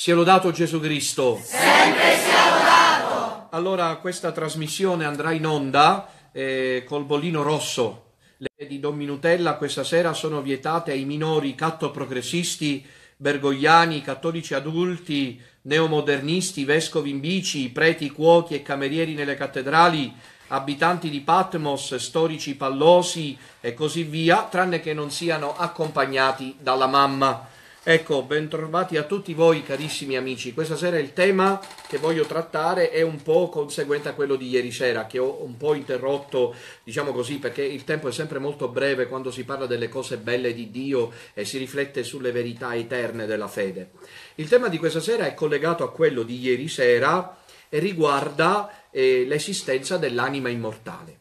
Sia lodato Gesù Cristo. Sempre sia lodato. Allora questa trasmissione andrà in onda eh, col bollino rosso. Le di Don Minutella questa sera sono vietate ai minori cattoprogressisti, bergogliani, cattolici adulti, neomodernisti, vescovi in bici, preti, cuochi e camerieri nelle cattedrali, abitanti di Patmos, storici pallosi e così via, tranne che non siano accompagnati dalla mamma. Ecco, bentrovati a tutti voi carissimi amici. Questa sera il tema che voglio trattare è un po' conseguente a quello di ieri sera, che ho un po' interrotto, diciamo così, perché il tempo è sempre molto breve quando si parla delle cose belle di Dio e si riflette sulle verità eterne della fede. Il tema di questa sera è collegato a quello di ieri sera e riguarda eh, l'esistenza dell'anima immortale.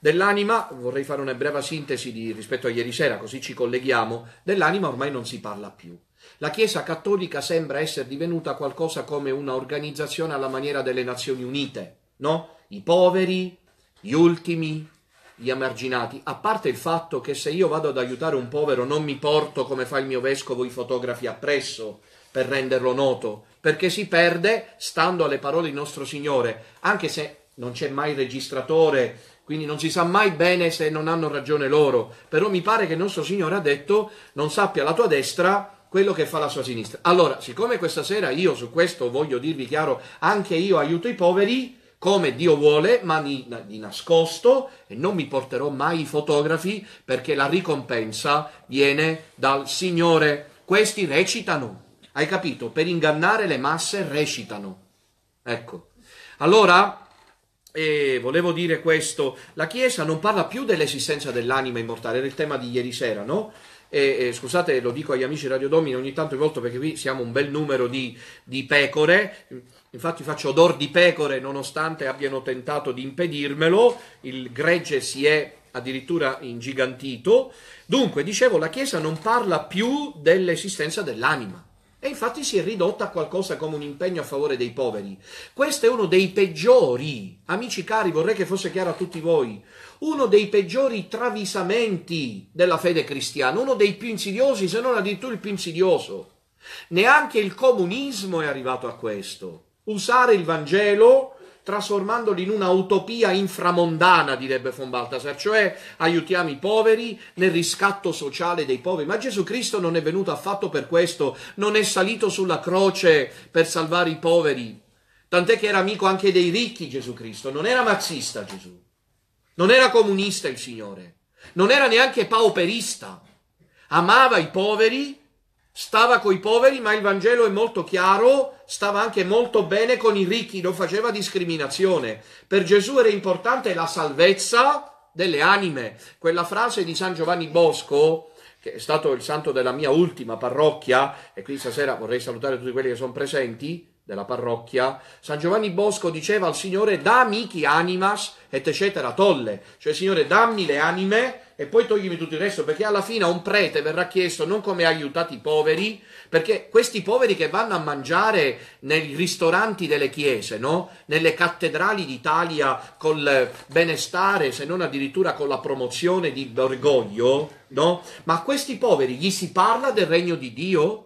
Dell'anima, vorrei fare una breve sintesi di, rispetto a ieri sera, così ci colleghiamo, dell'anima ormai non si parla più. La Chiesa cattolica sembra essere divenuta qualcosa come un'organizzazione alla maniera delle Nazioni Unite, no? I poveri, gli ultimi, gli emarginati, a parte il fatto che se io vado ad aiutare un povero non mi porto come fa il mio vescovo i fotografi appresso per renderlo noto, perché si perde, stando alle parole di nostro Signore, anche se non c'è mai registratore quindi non si sa mai bene se non hanno ragione loro, però mi pare che il nostro Signore ha detto non sappia la tua destra quello che fa la sua sinistra. Allora, siccome questa sera io su questo voglio dirvi chiaro, anche io aiuto i poveri come Dio vuole, ma di, di nascosto e non mi porterò mai i fotografi perché la ricompensa viene dal Signore. Questi recitano, hai capito? Per ingannare le masse recitano. Ecco. Allora, e volevo dire questo, la Chiesa non parla più dell'esistenza dell'anima immortale, era il tema di ieri sera, no? E, e, scusate, lo dico agli amici Radio Domini ogni tanto in volta perché qui siamo un bel numero di, di pecore, infatti faccio odor di pecore nonostante abbiano tentato di impedirmelo, il gregge si è addirittura ingigantito. Dunque, dicevo, la Chiesa non parla più dell'esistenza dell'anima e infatti si è ridotta a qualcosa come un impegno a favore dei poveri. Questo è uno dei peggiori, amici cari, vorrei che fosse chiaro a tutti voi, uno dei peggiori travisamenti della fede cristiana, uno dei più insidiosi, se non addirittura il più insidioso. Neanche il comunismo è arrivato a questo. Usare il Vangelo trasformandoli in una utopia inframondana, direbbe von Baltasar, cioè aiutiamo i poveri nel riscatto sociale dei poveri. Ma Gesù Cristo non è venuto affatto per questo, non è salito sulla croce per salvare i poveri, tant'è che era amico anche dei ricchi Gesù Cristo, non era mazzista Gesù, non era comunista il Signore, non era neanche pauperista, amava i poveri, stava coi poveri, ma il Vangelo è molto chiaro, stava anche molto bene con i ricchi, non faceva discriminazione. Per Gesù era importante la salvezza delle anime. Quella frase di San Giovanni Bosco, che è stato il santo della mia ultima parrocchia, e qui stasera vorrei salutare tutti quelli che sono presenti, della parrocchia, San Giovanni Bosco diceva al Signore, dammi chi animas, eccetera, tolle, cioè Signore dammi le anime e poi toglimi tutto il resto, perché alla fine un prete verrà chiesto non come aiutati i poveri, perché questi poveri che vanno a mangiare nei ristoranti delle chiese, no? nelle cattedrali d'Italia col benestare, se non addirittura con la promozione di orgoglio, no? ma a questi poveri gli si parla del regno di Dio?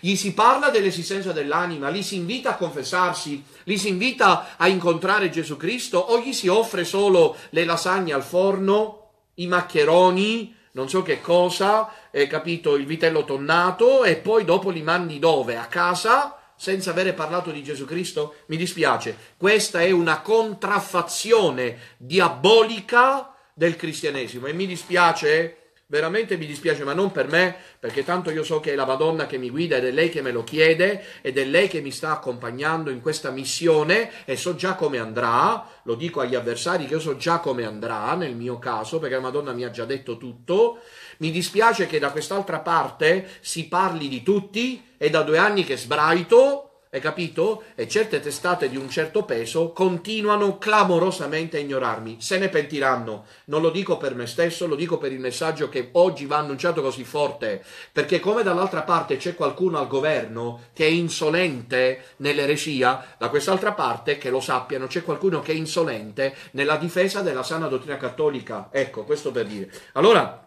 Gli si parla dell'esistenza dell'anima, li si invita a confessarsi, li si invita a incontrare Gesù Cristo o gli si offre solo le lasagne al forno, i maccheroni, non so che cosa, eh, capito, il vitello tonnato e poi dopo li mandi dove? A casa senza avere parlato di Gesù Cristo? Mi dispiace, questa è una contraffazione diabolica del cristianesimo e mi dispiace Veramente mi dispiace, ma non per me, perché tanto io so che è la Madonna che mi guida ed è lei che me lo chiede ed è lei che mi sta accompagnando in questa missione e so già come andrà, lo dico agli avversari che io so già come andrà nel mio caso, perché la Madonna mi ha già detto tutto. Mi dispiace che da quest'altra parte si parli di tutti, è da due anni che sbraito hai capito? E certe testate di un certo peso continuano clamorosamente a ignorarmi, se ne pentiranno. Non lo dico per me stesso, lo dico per il messaggio che oggi va annunciato così forte, perché come dall'altra parte c'è qualcuno al governo che è insolente nell'eresia, da quest'altra parte, che lo sappiano, c'è qualcuno che è insolente nella difesa della sana dottrina cattolica. Ecco, questo per dire. Allora,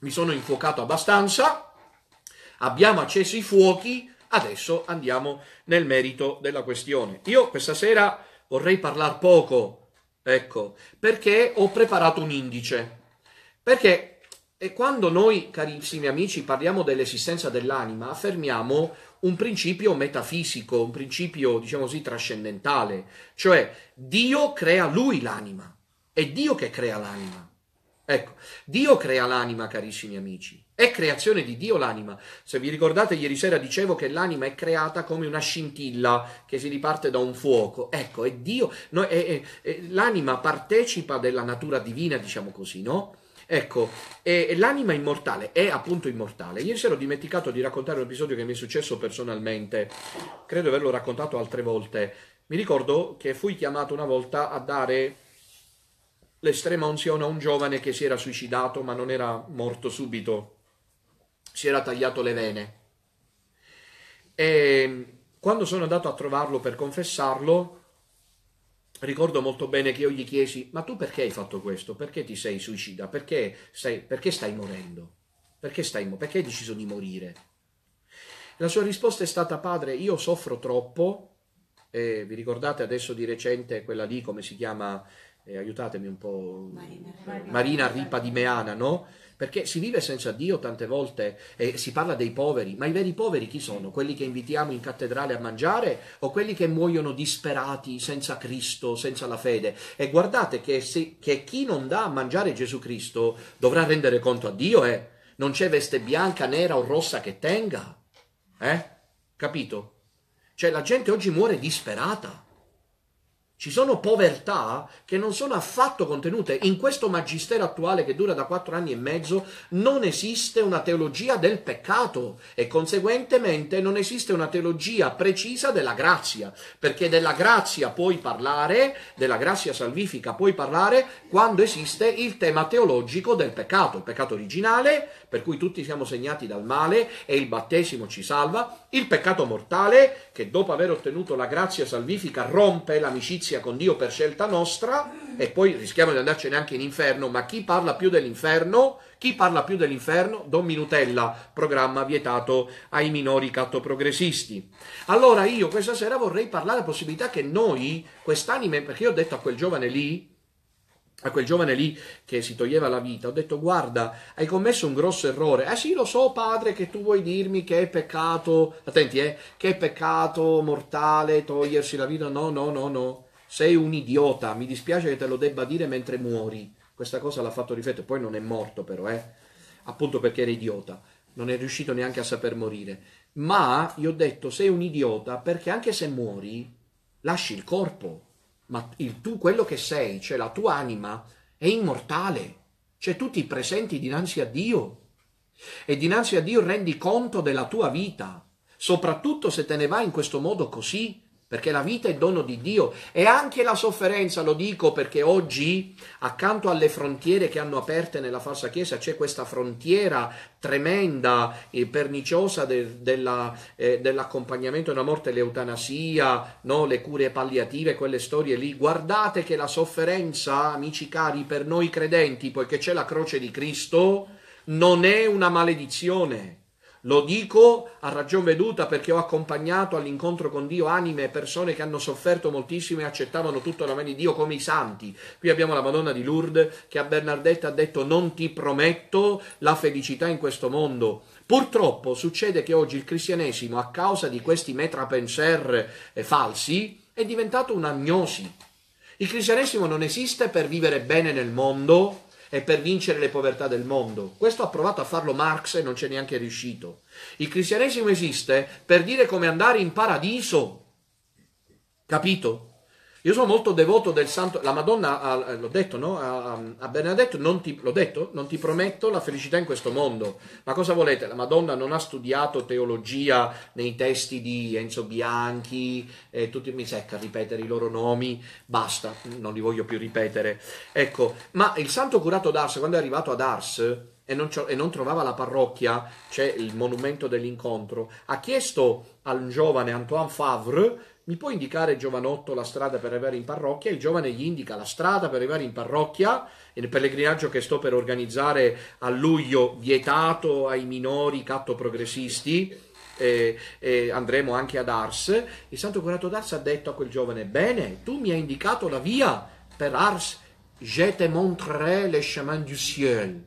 mi sono infuocato abbastanza, abbiamo acceso i fuochi, Adesso andiamo nel merito della questione. Io questa sera vorrei parlare poco, ecco, perché ho preparato un indice. Perché e eh, quando noi, carissimi amici, parliamo dell'esistenza dell'anima, affermiamo un principio metafisico, un principio, diciamo così, trascendentale, cioè Dio crea lui l'anima, è Dio che crea l'anima. Ecco, Dio crea l'anima, carissimi amici. È creazione di Dio l'anima. Se vi ricordate, ieri sera dicevo che l'anima è creata come una scintilla che si riparte da un fuoco. Ecco, è Dio. No, è, è, è, l'anima partecipa della natura divina, diciamo così, no? Ecco, è, l'anima immortale è appunto immortale. Ieri sera ho dimenticato di raccontare un episodio che mi è successo personalmente. Credo di averlo raccontato altre volte. Mi ricordo che fui chiamato una volta a dare l'estrema unzione a un giovane che si era suicidato ma non era morto subito si era tagliato le vene. E ehm, quando sono andato a trovarlo per confessarlo, ricordo molto bene che io gli chiesi: Ma tu perché hai fatto questo? Perché ti sei suicida? Perché, sei, perché stai morendo? Perché, stai, perché hai deciso di morire? La sua risposta è stata: Padre, io soffro troppo. Eh, vi ricordate adesso di recente quella lì, come si chiama? eh, aiutatemi un po', Marina, eh, Marina, Ripa di Meana, no? Perché si vive senza Dio tante volte e si parla dei poveri, ma i veri poveri chi sono? Quelli che invitiamo in cattedrale a mangiare o quelli che muoiono disperati, senza Cristo, senza la fede? E guardate che, se, che chi non dà a mangiare Gesù Cristo dovrà rendere conto a Dio, eh? Non c'è veste bianca, nera o rossa che tenga, eh? Capito? Cioè la gente oggi muore disperata ci sono povertà che non sono affatto contenute. In questo magistero attuale che dura da quattro anni e mezzo non esiste una teologia del peccato e conseguentemente non esiste una teologia precisa della grazia, perché della grazia puoi parlare, della grazia salvifica puoi parlare quando esiste il tema teologico del peccato, il peccato originale, per cui tutti siamo segnati dal male e il battesimo ci salva, il peccato mortale che dopo aver ottenuto la grazia salvifica rompe l'amicizia con Dio per scelta nostra e poi rischiamo di andarcene anche in inferno, ma chi parla più dell'inferno? Chi parla più dell'inferno? Don Minutella, programma vietato ai minori cattoprogressisti. Allora io questa sera vorrei parlare della possibilità che noi, quest'anime, perché io ho detto a quel giovane lì, a quel giovane lì che si toglieva la vita, ho detto guarda, hai commesso un grosso errore. Eh sì, lo so padre che tu vuoi dirmi che è peccato, attenti eh, che è peccato mortale togliersi la vita. No, no, no, no, sei un idiota, mi dispiace che te lo debba dire mentre muori. Questa cosa l'ha fatto riflettere, poi non è morto però, eh, appunto perché era idiota, non è riuscito neanche a saper morire. Ma gli ho detto sei un idiota perché anche se muori lasci il corpo ma il tu, quello che sei, cioè la tua anima, è immortale, cioè tu ti presenti dinanzi a Dio e dinanzi a Dio rendi conto della tua vita, soprattutto se te ne vai in questo modo così, perché la vita è dono di Dio e anche la sofferenza, lo dico perché oggi accanto alle frontiere che hanno aperte nella falsa chiesa c'è questa frontiera tremenda e perniciosa de, della, eh, dell'accompagnamento della morte, l'eutanasia, no? le cure palliative, quelle storie lì. Guardate che la sofferenza, amici cari, per noi credenti, poiché c'è la croce di Cristo, non è una maledizione lo dico a ragion veduta perché ho accompagnato all'incontro con Dio anime e persone che hanno sofferto moltissimo e accettavano tutto la mano di Dio come i santi. Qui abbiamo la Madonna di Lourdes che a Bernardetta ha detto non ti prometto la felicità in questo mondo. Purtroppo succede che oggi il cristianesimo a causa di questi metrapenser eh, falsi è diventato un'agnosi. Il cristianesimo non esiste per vivere bene nel mondo, e per vincere le povertà del mondo. Questo ha provato a farlo Marx e non c'è neanche riuscito. Il cristianesimo esiste per dire come andare in paradiso. Capito? Io sono molto devoto del santo. La Madonna, l'ho detto, no? A, a Bernadette, non ti, l'ho detto, non ti prometto la felicità in questo mondo. Ma cosa volete? La Madonna non ha studiato teologia nei testi di Enzo Bianchi, e eh, tutti, mi secca ripetere i loro nomi, basta, non li voglio più ripetere. Ecco, ma il santo curato d'Ars, quando è arrivato ad Ars e non, e non trovava la parrocchia, c'è cioè il monumento dell'incontro, ha chiesto al giovane Antoine Favre mi può indicare giovanotto la strada per arrivare in parrocchia? Il giovane gli indica la strada per arrivare in parrocchia e nel pellegrinaggio che sto per organizzare a luglio, vietato ai minori catto progressisti, eh, eh, andremo anche ad Ars. Il santo curato d'Ars ha detto a quel giovane: Bene, tu mi hai indicato la via per Ars, je te montrerai le chemin du ciel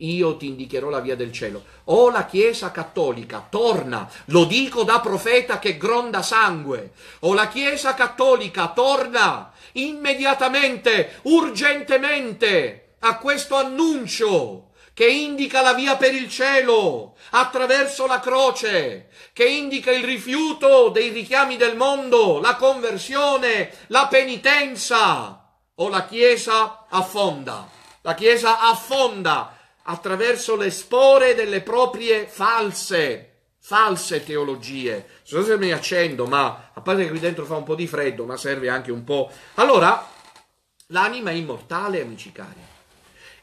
io ti indicherò la via del cielo. O oh, la Chiesa cattolica, torna, lo dico da profeta che gronda sangue. O oh, la Chiesa cattolica, torna immediatamente, urgentemente a questo annuncio che indica la via per il cielo attraverso la croce, che indica il rifiuto dei richiami del mondo, la conversione, la penitenza. O oh, la Chiesa affonda. La Chiesa affonda attraverso le spore delle proprie false, false teologie. Non so se mi accendo, ma a parte che qui dentro fa un po' di freddo, ma serve anche un po'. Allora, l'anima è immortale, amici cari.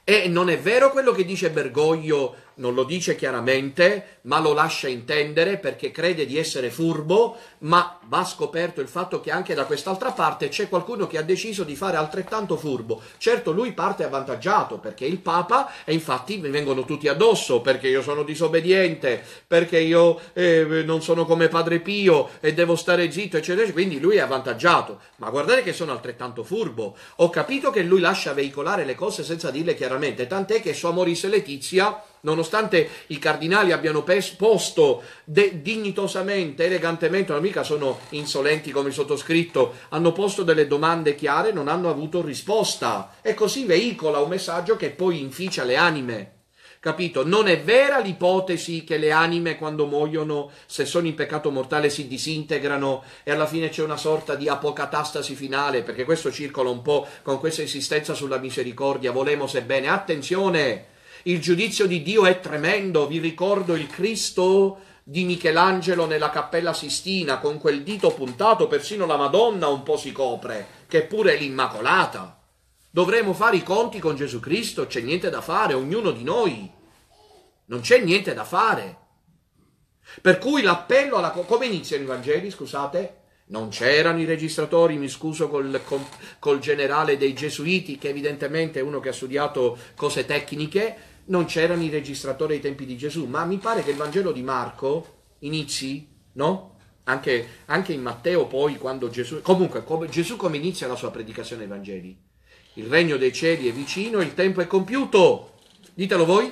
E non è vero quello che dice Bergoglio non lo dice chiaramente, ma lo lascia intendere perché crede di essere furbo, ma va scoperto il fatto che anche da quest'altra parte c'è qualcuno che ha deciso di fare altrettanto furbo. Certo lui parte avvantaggiato perché il Papa e infatti mi vengono tutti addosso perché io sono disobbediente, perché io eh, non sono come Padre Pio e devo stare zitto, eccetera, quindi lui è avvantaggiato. Ma guardate che sono altrettanto furbo. Ho capito che lui lascia veicolare le cose senza dirle chiaramente, tant'è che sua morisse Letizia Nonostante i cardinali abbiano posto de- dignitosamente, elegantemente, non mica sono insolenti come il sottoscritto, hanno posto delle domande chiare, non hanno avuto risposta. E così veicola un messaggio che poi inficia le anime. Capito? Non è vera l'ipotesi che le anime quando muoiono, se sono in peccato mortale, si disintegrano e alla fine c'è una sorta di apocatastasi finale, perché questo circola un po' con questa insistenza sulla misericordia, volemo sebbene. Attenzione! Il giudizio di Dio è tremendo, vi ricordo il Cristo di Michelangelo nella Cappella Sistina, con quel dito puntato, persino la Madonna un po' si copre, che pure è l'Immacolata. Dovremo fare i conti con Gesù Cristo, c'è niente da fare, ognuno di noi. Non c'è niente da fare. Per cui l'appello alla... Come iniziano i Vangeli, scusate? Non c'erano i registratori, mi scuso col, col, col generale dei Gesuiti, che evidentemente è uno che ha studiato cose tecniche, non c'erano i registratori ai tempi di Gesù, ma mi pare che il Vangelo di Marco inizi, no? Anche, anche in Matteo poi quando Gesù... Comunque, come, Gesù come inizia la sua predicazione ai Vangeli? Il regno dei cieli è vicino, il tempo è compiuto. Ditelo voi.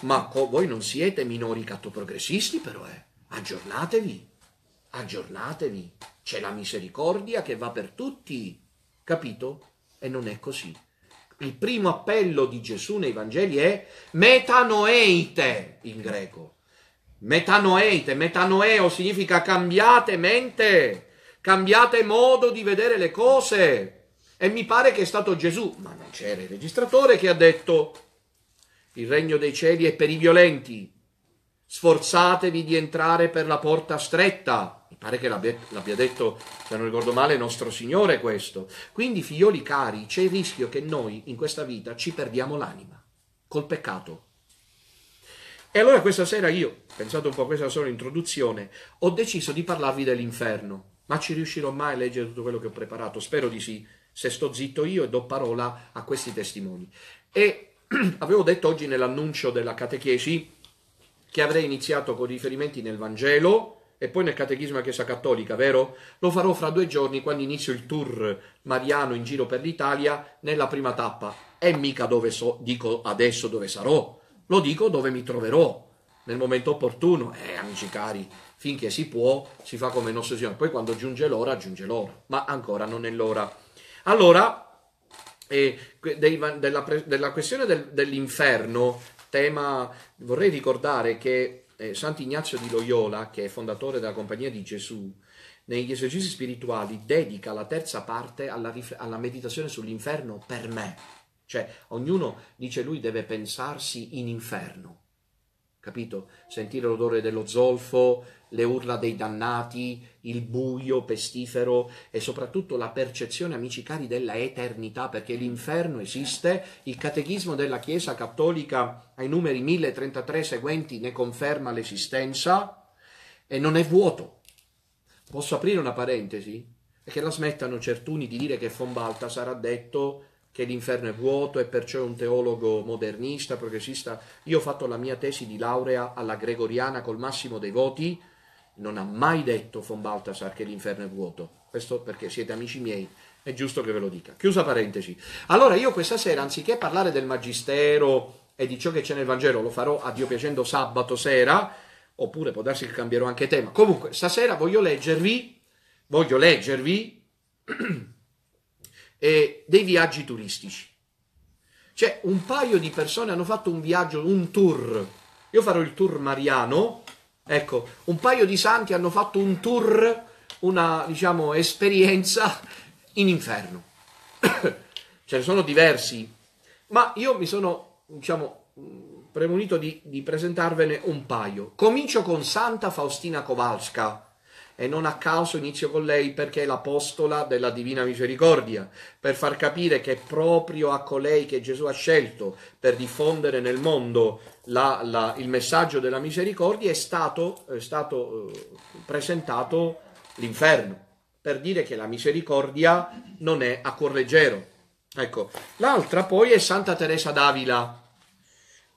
Ma co- voi non siete minori cattoprogressisti però, eh. Aggiornatevi, aggiornatevi. C'è la misericordia che va per tutti, capito? E non è così. Il primo appello di Gesù nei Vangeli è metanoeite in greco. Metanoeite, metanoeo significa cambiate mente, cambiate modo di vedere le cose. E mi pare che è stato Gesù, ma non c'era il registratore, che ha detto il regno dei cieli è per i violenti, sforzatevi di entrare per la porta stretta Pare che l'abbia, l'abbia detto, se non ricordo male, nostro Signore questo. Quindi, figlioli cari, c'è il rischio che noi in questa vita ci perdiamo l'anima col peccato. E allora questa sera io, pensate un po' a questa sola introduzione, ho deciso di parlarvi dell'inferno. Ma ci riuscirò mai a leggere tutto quello che ho preparato? Spero di sì, se sto zitto io e do parola a questi testimoni. E avevo detto oggi nell'annuncio della catechesi che avrei iniziato con riferimenti nel Vangelo, e poi nel Catechismo della Chiesa Cattolica, vero? Lo farò fra due giorni quando inizio il tour mariano in giro per l'Italia nella prima tappa. E mica dove so, dico adesso dove sarò, lo dico dove mi troverò nel momento opportuno. Eh, amici cari, finché si può, si fa come il nostro Signore. Poi quando giunge l'ora, giunge l'ora, ma ancora non è l'ora. Allora, eh, dei, della, della, questione del, dell'inferno, tema, vorrei ricordare che eh, Sant'Ignazio di Loyola, che è fondatore della Compagnia di Gesù, negli esercizi spirituali dedica la terza parte alla, alla meditazione sull'inferno per me. Cioè, ognuno, dice lui, deve pensarsi in inferno capito? Sentire l'odore dello zolfo, le urla dei dannati, il buio pestifero e soprattutto la percezione, amici cari, della eternità, perché l'inferno esiste, il catechismo della Chiesa Cattolica ai numeri 1033 seguenti ne conferma l'esistenza e non è vuoto. Posso aprire una parentesi? E che la smettano certuni di dire che Fombalta sarà detto che l'inferno è vuoto e perciò è un teologo modernista, progressista. Io ho fatto la mia tesi di laurea alla gregoriana col massimo dei voti, non ha mai detto von Baltasar che l'inferno è vuoto. Questo perché siete amici miei, è giusto che ve lo dica. Chiusa parentesi. Allora io questa sera, anziché parlare del Magistero e di ciò che c'è nel Vangelo, lo farò a Dio piacendo sabato sera, oppure può darsi che cambierò anche tema. Comunque, stasera voglio leggervi, voglio leggervi... eh, dei viaggi turistici. Cioè, un paio di persone hanno fatto un viaggio, un tour. Io farò il tour mariano. Ecco, un paio di santi hanno fatto un tour, una, diciamo, esperienza in inferno. Ce ne sono diversi, ma io mi sono, diciamo, premunito di, di presentarvene un paio. Comincio con Santa Faustina Kowalska e non a caso inizio con lei perché è l'apostola della divina misericordia, per far capire che è proprio a colei che Gesù ha scelto per diffondere nel mondo la, la, il messaggio della misericordia è stato, è stato eh, presentato l'inferno, per dire che la misericordia non è a cuor leggero. Ecco, l'altra poi è Santa Teresa d'Avila.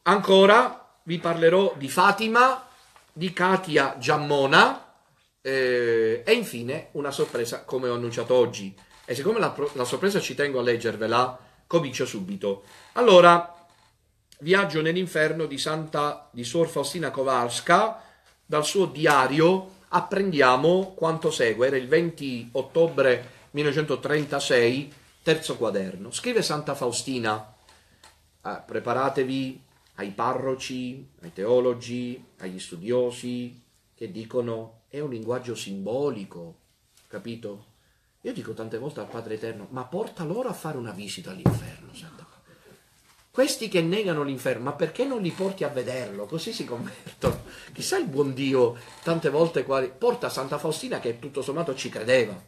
Ancora vi parlerò di Fatima, di Katia Giammona, eh, e infine una sorpresa come ho annunciato oggi. E siccome la, la sorpresa ci tengo a leggervela, comincio subito. Allora, Viaggio nell'inferno di Santa di Suor Faustina Kowalska, dal suo diario apprendiamo quanto segue, era il 20 ottobre 1936, terzo quaderno. Scrive Santa Faustina, eh, preparatevi ai parroci, ai teologi, agli studiosi che dicono è un linguaggio simbolico, capito? Io dico tante volte al Padre Eterno, ma porta loro a fare una visita all'inferno, Santa Questi che negano l'inferno, ma perché non li porti a vederlo? Così si convertono. Chissà il buon Dio tante volte quali... Porta Santa Faustina che tutto sommato ci credeva.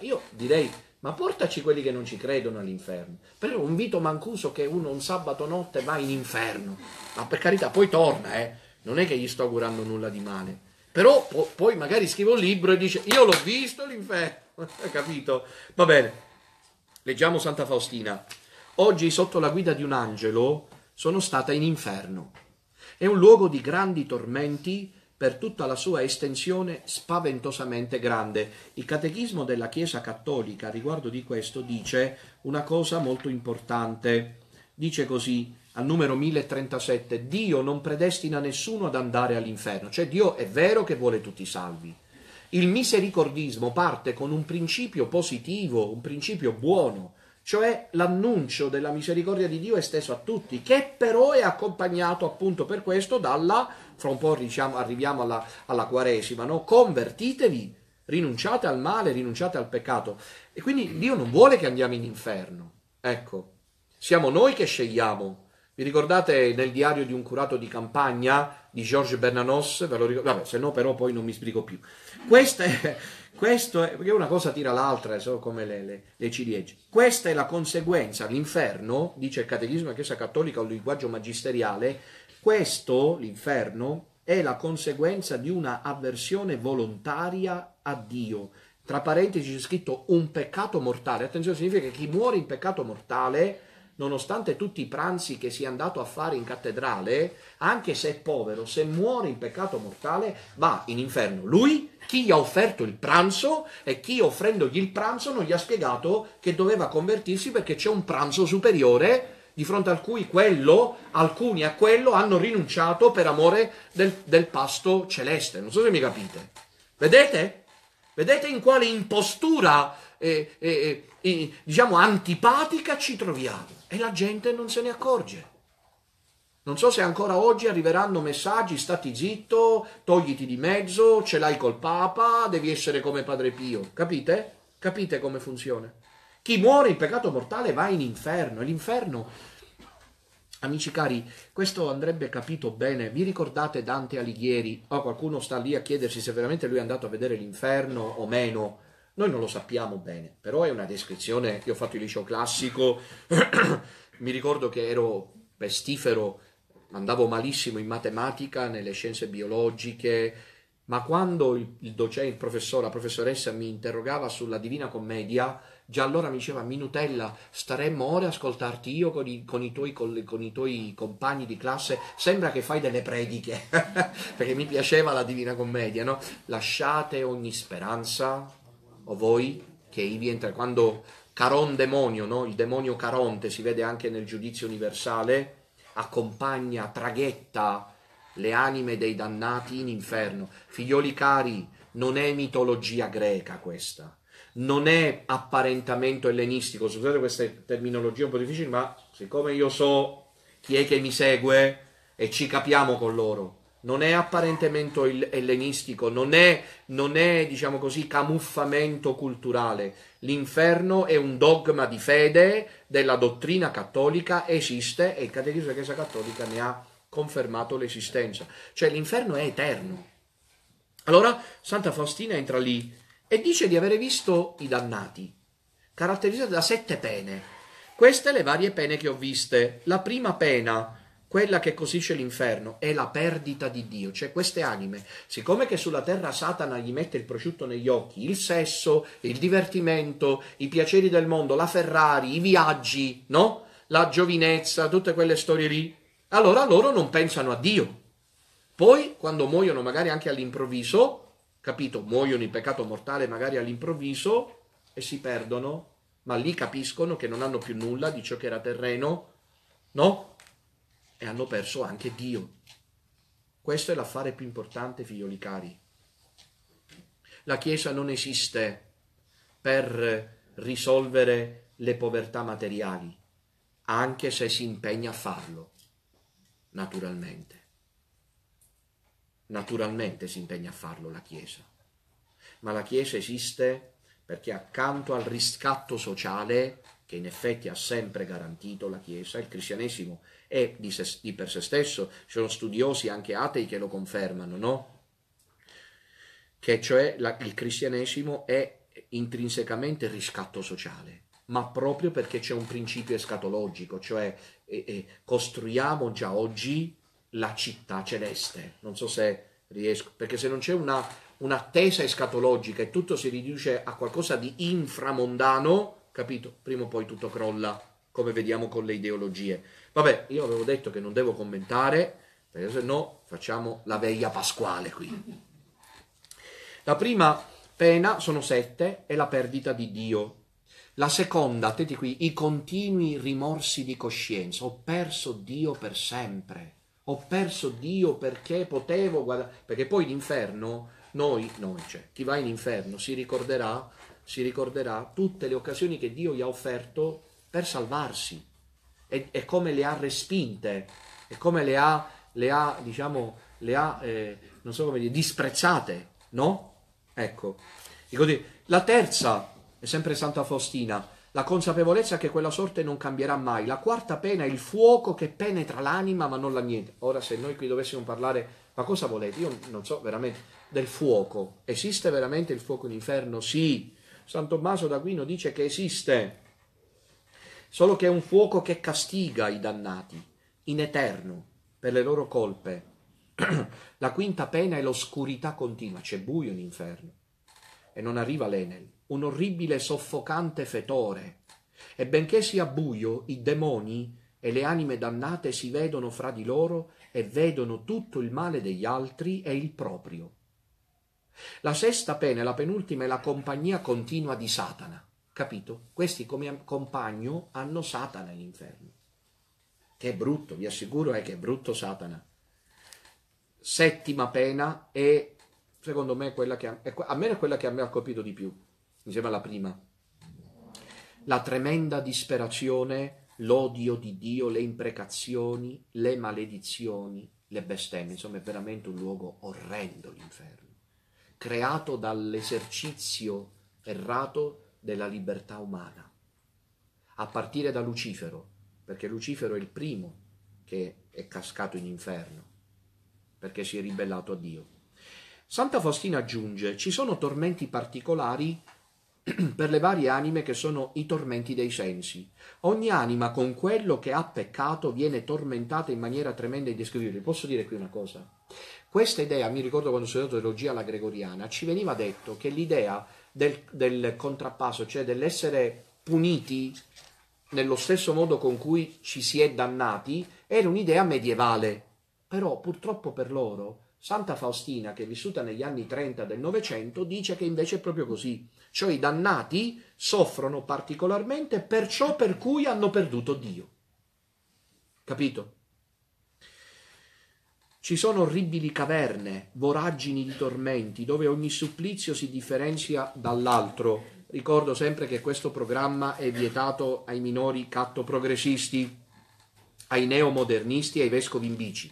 Io direi, ma portaci quelli che non ci credono all'inferno. Però un Vito Mancuso che uno un sabato notte va in inferno. Ma per carità, poi torna, eh. Non è che gli sto augurando nulla di male però po- poi magari scrive un libro e dice io l'ho visto l'inferno, capito? Va bene, leggiamo Santa Faustina. Oggi sotto la guida di un angelo sono stata in inferno. È un luogo di grandi tormenti per tutta la sua estensione spaventosamente grande. Il catechismo della Chiesa cattolica riguardo di questo dice una cosa molto importante. Dice così al numero 1037, Dio non predestina nessuno ad andare all'inferno, cioè Dio è vero che vuole tutti salvi. Il misericordismo parte con un principio positivo, un principio buono, cioè l'annuncio della misericordia di Dio esteso a tutti, che però è accompagnato appunto per questo dalla, fra un po' diciamo, arriviamo alla, alla Quaresima, no? convertitevi, rinunciate al male, rinunciate al peccato. E quindi Dio non vuole che andiamo in inferno, ecco, siamo noi che scegliamo vi ricordate nel diario di un curato di campagna di Georges Bernanos? Ve lo ricordo, se no però poi non mi spiego più. Questa è, questo è, perché una cosa tira l'altra, eh, sono come le, le, le, ciliegie. Questa è la conseguenza, l'inferno, dice il Catechismo della Chiesa Cattolica, un linguaggio magisteriale, questo, l'inferno, è la conseguenza di una avversione volontaria a Dio. Tra parentesi c'è scritto un peccato mortale, attenzione significa che chi muore in peccato mortale nonostante tutti i pranzi che sia andato a fare in cattedrale, anche se è povero, se muore in peccato mortale, va in inferno lui, chi gli ha offerto il pranzo e chi offrendogli il pranzo non gli ha spiegato che doveva convertirsi perché c'è un pranzo superiore di fronte al cui quello, alcuni a quello hanno rinunciato per amore del, del pasto celeste. Non so se mi capite. Vedete? Vedete in quale impostura, eh, eh, eh, diciamo, antipatica ci troviamo e la gente non se ne accorge. Non so se ancora oggi arriveranno messaggi, stati zitto, togliti di mezzo, ce l'hai col Papa, devi essere come Padre Pio. Capite? Capite come funziona? Chi muore in peccato mortale va in inferno. E l'inferno, amici cari, questo andrebbe capito bene. Vi ricordate Dante Alighieri? Oh, qualcuno sta lì a chiedersi se veramente lui è andato a vedere l'inferno o meno noi non lo sappiamo bene, però è una descrizione, io ho fatto il liceo classico, mi ricordo che ero pestifero, andavo malissimo in matematica, nelle scienze biologiche, ma quando il, il docente, il professore, la professoressa mi interrogava sulla Divina Commedia, già allora mi diceva Minutella, staremmo ore a ascoltarti io con i, con, i tuoi, con, con i, tuoi, compagni di classe, sembra che fai delle prediche, perché mi piaceva la Divina Commedia, no? Lasciate ogni speranza o voi che ivi entra quando Caron demonio, no? il demonio Caronte si vede anche nel giudizio universale, accompagna, traghetta le anime dei dannati in inferno. Figlioli cari, non è mitologia greca questa, non è apparentamento ellenistico, scusate queste terminologie un po' difficili, ma siccome io so chi è che mi segue e ci capiamo con loro, non è apparentamento ellenistico, non è, non è, diciamo così, camuffamento culturale. L'inferno è un dogma di fede della dottrina cattolica, esiste e il Catechismo della Chiesa Cattolica ne ha confermato l'esistenza. Cioè l'inferno è eterno. Allora Santa Faustina entra lì e dice di avere visto i dannati, caratterizzati da sette pene. Queste le varie pene che ho viste. La prima pena quella che cosisce l'inferno è la perdita di Dio, cioè queste anime, siccome che sulla terra Satana gli mette il prosciutto negli occhi, il sesso, il divertimento, i piaceri del mondo, la Ferrari, i viaggi, no? La giovinezza, tutte quelle storie lì, allora loro non pensano a Dio. Poi, quando muoiono magari anche all'improvviso, capito, muoiono in peccato mortale magari all'improvviso e si perdono, ma lì capiscono che non hanno più nulla di ciò che era terreno, no? e hanno perso anche Dio. Questo è l'affare più importante, figlioli cari. La Chiesa non esiste per risolvere le povertà materiali, anche se si impegna a farlo, naturalmente. Naturalmente si impegna a farlo la Chiesa. Ma la Chiesa esiste perché accanto al riscatto sociale che in effetti ha sempre garantito la Chiesa, il cristianesimo è di, se, di per sé stesso, ci sono studiosi anche atei che lo confermano, no? Che cioè la, il cristianesimo è intrinsecamente riscatto sociale, ma proprio perché c'è un principio escatologico, cioè eh, eh, costruiamo già oggi la città celeste. Non so se riesco, perché se non c'è una, un'attesa escatologica e tutto si riduce a qualcosa di inframondano, capito? Prima o poi tutto crolla, come vediamo con le ideologie. Vabbè, io avevo detto che non devo commentare, perché se no facciamo la veglia pasquale qui. La prima pena sono sette, è la perdita di Dio. La seconda, attenti qui, i continui rimorsi di coscienza. Ho perso Dio per sempre. Ho perso Dio perché potevo guardare. Perché poi l'inferno, noi, noi, cioè, chi va in inferno si ricorderà si ricorderà tutte le occasioni che Dio gli ha offerto per salvarsi e, e come le ha respinte e come le ha, le ha diciamo, le ha, eh, non so come dire, disprezzate, no? Ecco. La terza è sempre Santa Faustina, la consapevolezza che quella sorte non cambierà mai. La quarta pena è il fuoco che penetra l'anima ma non la niente. Ora se noi qui dovessimo parlare, ma cosa volete? Io non so veramente del fuoco. Esiste veramente il fuoco in inferno? Sì. San Tommaso d'Aquino dice che esiste, solo che è un fuoco che castiga i dannati in eterno per le loro colpe. La quinta pena è l'oscurità continua, c'è buio in inferno e non arriva l'Enel, un orribile soffocante fetore. E benché sia buio, i demoni e le anime dannate si vedono fra di loro e vedono tutto il male degli altri e il proprio la sesta pena, la penultima, è la compagnia continua di Satana. Capito? Questi come compagno hanno Satana in inferno. Che è brutto, vi assicuro è eh, che è brutto Satana. Settima pena è, secondo me, quella che, è, me è quella che a me ha colpito di più, insieme alla prima. La tremenda disperazione, l'odio di Dio, le imprecazioni, le maledizioni, le bestemmie. Insomma, è veramente un luogo orrendo l'inferno creato dall'esercizio errato della libertà umana, a partire da Lucifero, perché Lucifero è il primo che è cascato in inferno, perché si è ribellato a Dio. Santa Faustina aggiunge, ci sono tormenti particolari per le varie anime che sono i tormenti dei sensi. Ogni anima con quello che ha peccato viene tormentata in maniera tremenda e indescrivibile. Posso dire qui una cosa? Questa idea, mi ricordo quando ho studiato teologia alla gregoriana, ci veniva detto che l'idea del, del contrappasso, cioè dell'essere puniti nello stesso modo con cui ci si è dannati, era un'idea medievale. Però purtroppo per loro Santa Faustina, che è vissuta negli anni 30 del Novecento, dice che invece è proprio così, cioè i dannati soffrono particolarmente per ciò per cui hanno perduto Dio. Capito? Ci sono orribili caverne, voragini di tormenti, dove ogni supplizio si differenzia dall'altro. Ricordo sempre che questo programma è vietato ai minori catto progressisti, ai neomodernisti e ai vescovi in bici.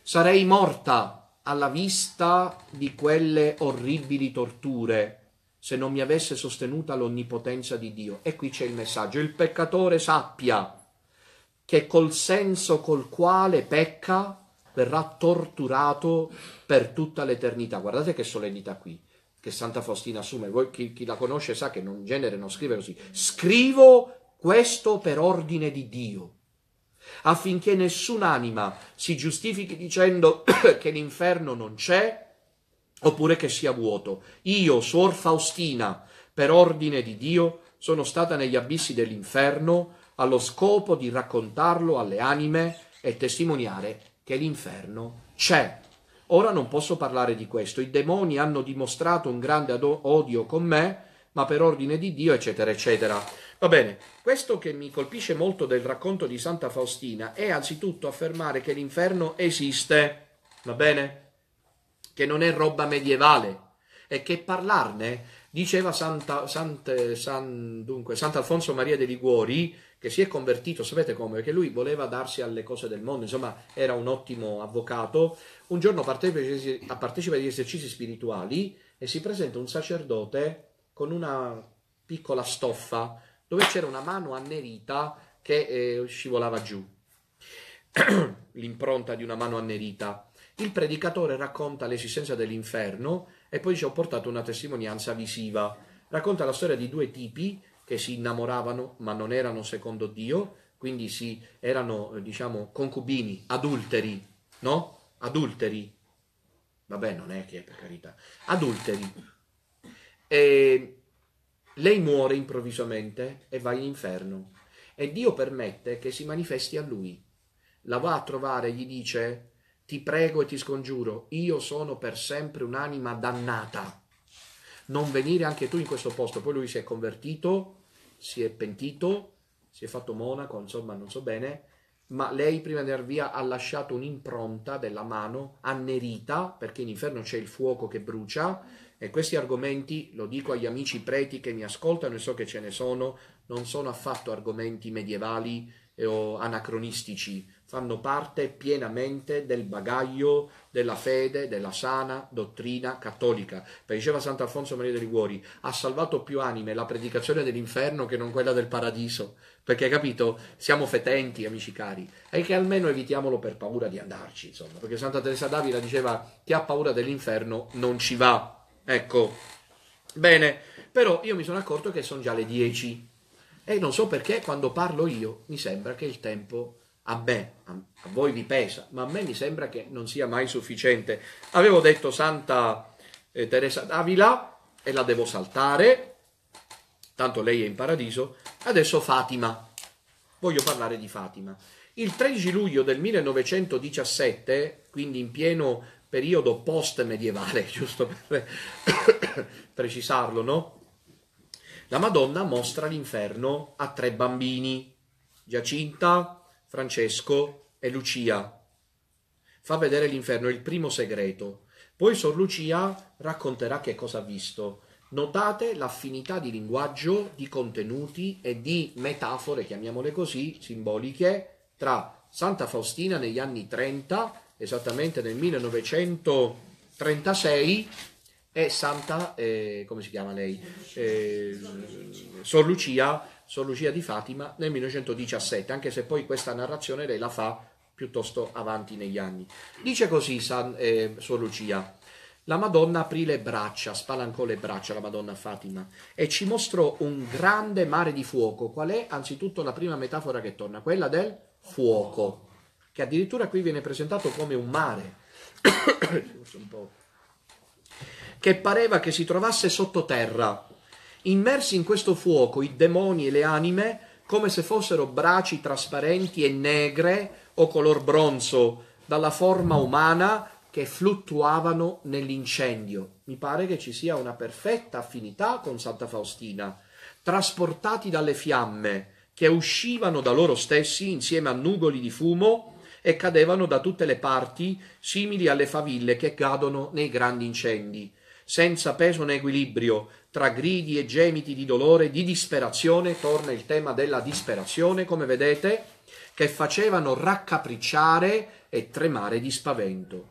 Sarei morta alla vista di quelle orribili torture se non mi avesse sostenuta l'onnipotenza di Dio. E qui c'è il messaggio. Il peccatore sappia che col senso col quale pecca verrà torturato per tutta l'eternità. Guardate che solennità qui, che Santa Faustina assume. Voi, chi, chi la conosce sa che in genere non scrive così. Scrivo questo per ordine di Dio, affinché nessun'anima si giustifichi dicendo che l'inferno non c'è oppure che sia vuoto. Io, Suor Faustina, per ordine di Dio, sono stata negli abissi dell'inferno allo scopo di raccontarlo alle anime e testimoniare che l'inferno c'è. Ora non posso parlare di questo, i demoni hanno dimostrato un grande odio con me, ma per ordine di Dio, eccetera, eccetera. Va bene, questo che mi colpisce molto del racconto di Santa Faustina è anzitutto affermare che l'inferno esiste, va bene? Che non è roba medievale e che parlarne, diceva Santa, Santa, San, dunque, Sant'Alfonso Maria de Liguori, che si è convertito, sapete come? Perché lui voleva darsi alle cose del mondo, insomma era un ottimo avvocato, un giorno partecipa, partecipa agli esercizi spirituali e si presenta un sacerdote con una piccola stoffa dove c'era una mano annerita che eh, scivolava giù, l'impronta di una mano annerita. Il predicatore racconta l'esistenza dell'inferno e poi ci ho portato una testimonianza visiva. Racconta la storia di due tipi che si innamoravano ma non erano secondo Dio, quindi si, erano diciamo concubini, adulteri, no? Adulteri. Vabbè, non è che per carità, adulteri. E lei muore improvvisamente e va in inferno e Dio permette che si manifesti a lui. La va a trovare e gli dice: Ti prego e ti scongiuro, io sono per sempre un'anima dannata. Non venire anche tu in questo posto. Poi lui si è convertito si è pentito, si è fatto monaco, insomma non so bene, ma lei prima di andare via ha lasciato un'impronta della mano annerita, perché in inferno c'è il fuoco che brucia, e questi argomenti, lo dico agli amici preti che mi ascoltano e so che ce ne sono, non sono affatto argomenti medievali o anacronistici, fanno parte pienamente del bagaglio della fede, della sana dottrina cattolica. Perché diceva Sant'Alfonso Maria dei Liguori, ha salvato più anime la predicazione dell'inferno che non quella del paradiso. Perché capito? Siamo fetenti, amici cari, e che almeno evitiamolo per paura di andarci, insomma. Perché Santa Teresa d'Avila diceva, chi ha paura dell'inferno non ci va. Ecco, bene, però io mi sono accorto che sono già le 10. E non so perché quando parlo io mi sembra che il tempo a me, a voi vi pesa, ma a me mi sembra che non sia mai sufficiente. Avevo detto Santa eh, Teresa d'Avila e la devo saltare, tanto lei è in paradiso. Adesso Fatima, voglio parlare di Fatima. Il 13 luglio del 1917, quindi in pieno periodo post-medievale, giusto per precisarlo, no? La Madonna mostra l'inferno a tre bambini, Giacinta, Francesco e Lucia. Fa vedere l'inferno, il primo segreto. Poi Sor Lucia racconterà che cosa ha visto. Notate l'affinità di linguaggio, di contenuti e di metafore, chiamiamole così, simboliche, tra Santa Faustina negli anni 30, esattamente nel 1936, e Santa, eh, come si chiama lei? Eh, Sor Lucia Sor Lucia di Fatima nel 1917, anche se poi questa narrazione lei la fa piuttosto avanti negli anni. Dice così San, eh, Sor Lucia. La Madonna aprì le braccia, spalancò le braccia la Madonna Fatima e ci mostrò un grande mare di fuoco. Qual è anzitutto la prima metafora che torna? Quella del fuoco, che addirittura qui viene presentato come un mare, che pareva che si trovasse sottoterra immersi in questo fuoco i demoni e le anime come se fossero braci trasparenti e negre o color bronzo dalla forma umana che fluttuavano nell'incendio. Mi pare che ci sia una perfetta affinità con Santa Faustina, trasportati dalle fiamme che uscivano da loro stessi insieme a nugoli di fumo e cadevano da tutte le parti, simili alle faville che cadono nei grandi incendi, senza peso né equilibrio, tra gridi e gemiti di dolore, di disperazione, torna il tema della disperazione, come vedete, che facevano raccapricciare e tremare di spavento.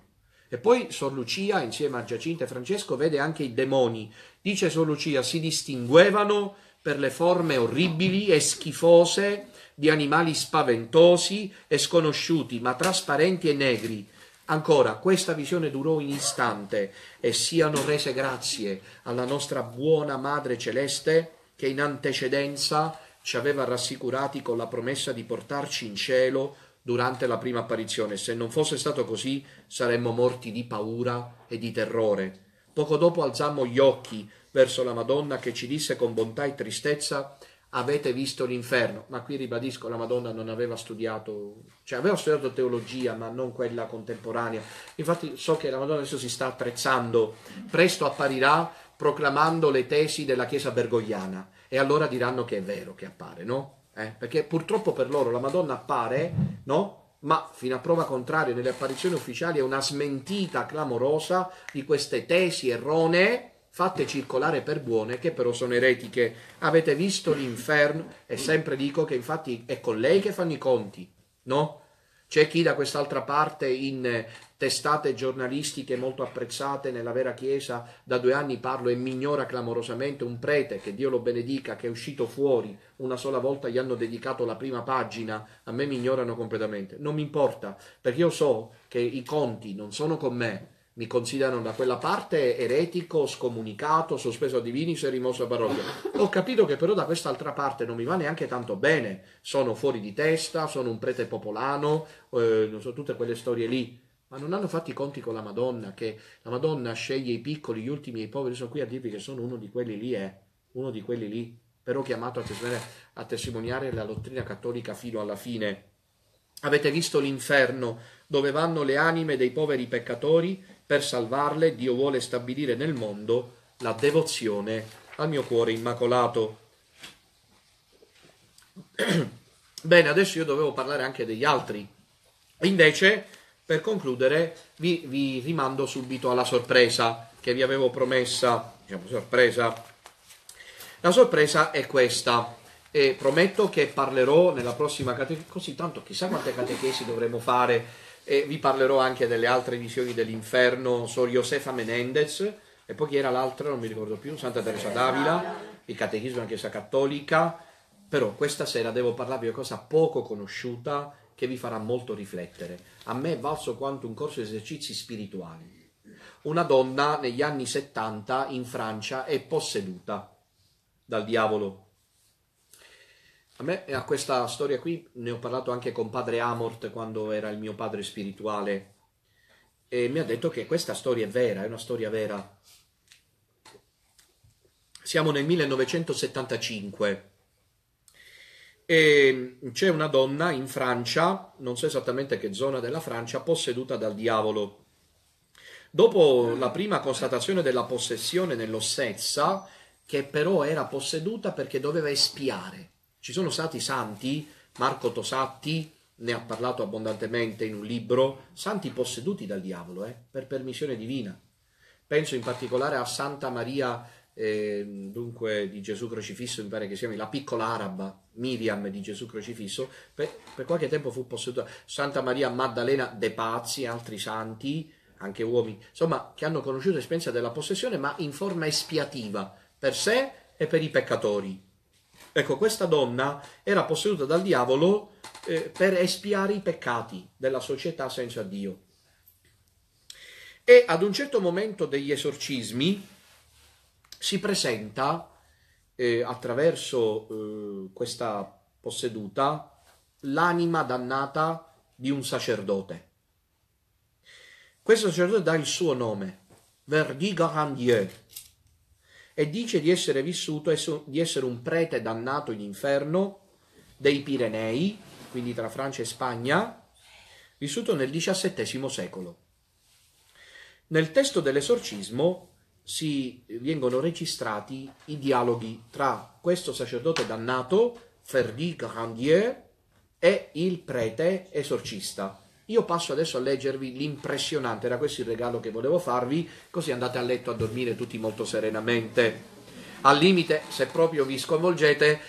E poi Sor Lucia, insieme a Giacinta e Francesco, vede anche i demoni. Dice Sor Lucia, si distinguevano per le forme orribili e schifose di animali spaventosi e sconosciuti, ma trasparenti e negri, Ancora, questa visione durò un istante e siano rese grazie alla nostra buona Madre Celeste che in antecedenza ci aveva rassicurati con la promessa di portarci in cielo durante la prima apparizione. Se non fosse stato così saremmo morti di paura e di terrore. Poco dopo alzammo gli occhi verso la Madonna che ci disse con bontà e tristezza avete visto l'inferno, ma qui ribadisco la Madonna non aveva studiato, cioè aveva studiato teologia, ma non quella contemporanea. Infatti so che la Madonna adesso si sta attrezzando, presto apparirà proclamando le tesi della Chiesa bergogliana e allora diranno che è vero che appare, no? Eh? Perché purtroppo per loro la Madonna appare, no? ma fino a prova contraria nelle apparizioni ufficiali è una smentita clamorosa di queste tesi erronee fatte circolare per buone che però sono eretiche. Avete visto l'inferno e sempre dico che infatti è con lei che fanno i conti, no? C'è chi da quest'altra parte in eh, testate giornalistiche molto apprezzate nella vera Chiesa, da due anni parlo e mi ignora clamorosamente un prete che Dio lo benedica, che è uscito fuori una sola volta, gli hanno dedicato la prima pagina, a me mi ignorano completamente. Non mi importa, perché io so che i conti non sono con me, mi considerano da quella parte eretico, scomunicato, sospeso a divini, se rimosso a parrocchia. Ho capito che però da quest'altra parte non mi va neanche tanto bene, sono fuori di testa, sono un prete popolano, eh, non so, tutte quelle storie lì. Ma non hanno fatto i conti con la Madonna, che la Madonna sceglie i piccoli, gli ultimi e i poveri. Sono qui a dirvi che sono uno di quelli lì, eh, uno di quelli lì, però chiamato a testimoniare, a testimoniare la dottrina cattolica fino alla fine. Avete visto l'inferno dove vanno le anime dei poveri peccatori, per salvarle Dio vuole stabilire nel mondo la devozione al mio cuore immacolato. Bene, adesso io dovevo parlare anche degli altri. Invece, per concludere, vi, vi rimando subito alla sorpresa che vi avevo promessa. Diciamo sorpresa. La sorpresa è questa. E prometto che parlerò nella prossima catechesi, così tanto chissà quante catechesi dovremo fare e vi parlerò anche delle altre visioni dell'inferno, Sor Josefa Menendez e poi chi era l'altra, non mi ricordo più, Santa Teresa d'Avila, il Catechismo anche Chiesa Cattolica, però questa sera devo parlarvi di una cosa poco conosciuta che vi farà molto riflettere. A me è valso quanto un corso di esercizi spirituali. Una donna negli anni 70 in Francia è posseduta dal diavolo a me a questa storia qui ne ho parlato anche con padre Amort quando era il mio padre spirituale e mi ha detto che questa storia è vera, è una storia vera. Siamo nel 1975 e c'è una donna in Francia, non so esattamente che zona della Francia, posseduta dal diavolo. Dopo la prima constatazione della possessione nell'ossezza, che però era posseduta perché doveva espiare ci sono stati santi, Marco Tosatti ne ha parlato abbondantemente in un libro, santi posseduti dal diavolo, eh, per permissione divina. Penso in particolare a Santa Maria, eh, dunque di Gesù Crocifisso, mi pare che si chiami la piccola araba, Miriam di Gesù Crocifisso, per, per qualche tempo fu posseduta Santa Maria Maddalena de Pazzi altri santi, anche uomini, insomma, che hanno conosciuto l'esperienza della possessione, ma in forma espiativa per sé e per i peccatori. Ecco, questa donna era posseduta dal diavolo eh, per espiare i peccati della società senza Dio. E ad un certo momento degli esorcismi si presenta eh, attraverso eh, questa posseduta l'anima dannata di un sacerdote. Questo sacerdote dà il suo nome, Verdigarandier, e dice di essere vissuto, di essere un prete dannato in inferno dei Pirenei, quindi tra Francia e Spagna, vissuto nel XVII secolo. Nel testo dell'esorcismo si vengono registrati i dialoghi tra questo sacerdote dannato, Ferdi Grandier, e il prete esorcista. Io passo adesso a leggervi l'impressionante, era questo il regalo che volevo farvi, così andate a letto a dormire tutti molto serenamente. Al limite, se proprio vi sconvolgete,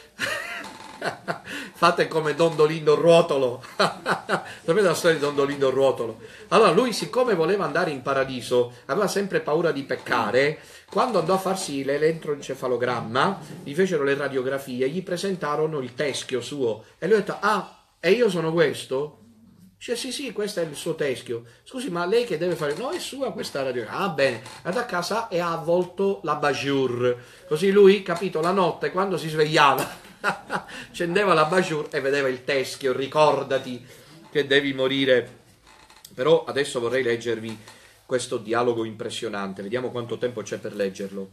fate come Dondolino Ruotolo. Sapete la storia di Dondolino Ruotolo? Allora, lui, siccome voleva andare in paradiso, aveva sempre paura di peccare. Quando andò a farsi l'elettroencefalogramma, gli fecero le radiografie, gli presentarono il teschio suo e lui ha detto: Ah, e io sono questo? Dice, sì, sì, questo è il suo teschio. Scusi, ma lei che deve fare? No, è sua questa radio. Ah, bene. È a casa e ha avvolto la bajur. Così lui, capito, la notte, quando si svegliava, accendeva la bajur e vedeva il teschio. Ricordati che devi morire. Però adesso vorrei leggervi questo dialogo impressionante. Vediamo quanto tempo c'è per leggerlo.